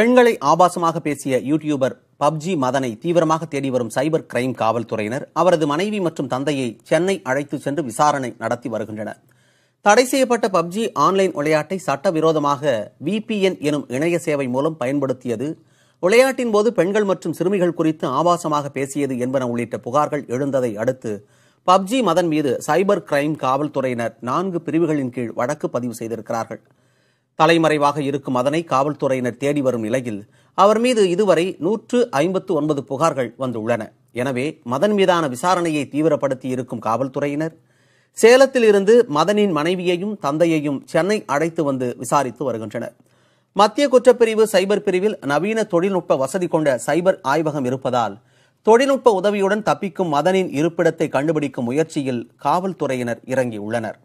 பெண்களை ஆபாசமாக பேசிய யூடியூபர் பப்ஜி மதனை தீவிரமாக தேடி வரும் சைபர் கிரைம் காவல்துறையினர் அவரது மனைவி மற்றும் தந்தையை சென்னை அழைத்து சென்று விசாரணை நடத்தி வருகின்றனர் தடை செய்யப்பட்ட பப்ஜி ஆன்லைன் விளையாட்டை சட்டவிரோதமாக விபிஎன் எனும் இணைய சேவை மூலம் பயன்படுத்தியது விளையாட்டின் போது பெண்கள் மற்றும் சிறுமிகள் குறித்து ஆபாசமாக பேசியது என்பன உள்ளிட்ட புகார்கள் எழுந்ததை அடுத்து பப்ஜி மதன் மீது சைபர் கிரைம் காவல்துறையினர் நான்கு பிரிவுகளின் கீழ் வழக்கு பதிவு செய்திருக்கிறார்கள் தலைமறைவாக இருக்கும் அதனை காவல்துறையினர் தேடி வரும் நிலையில் அவர் மீது இதுவரை நூற்று ஐம்பத்து ஒன்பது புகார்கள் வந்துள்ளன எனவே மதன் மீதான விசாரணையை தீவிரப்படுத்தி இருக்கும் காவல்துறையினர் சேலத்தில் இருந்து மதனின் மனைவியையும் தந்தையையும் சென்னை அழைத்து வந்து விசாரித்து வருகின்றனர் மத்திய குற்றப்பிரிவு சைபர் பிரிவில் நவீன தொழில்நுட்ப வசதி கொண்ட சைபர் ஆய்வகம் இருப்பதால் தொழில்நுட்ப உதவியுடன் தப்பிக்கும் மதனின் இருப்பிடத்தை கண்டுபிடிக்கும் முயற்சியில் காவல்துறையினர் இறங்கியுள்ளனர்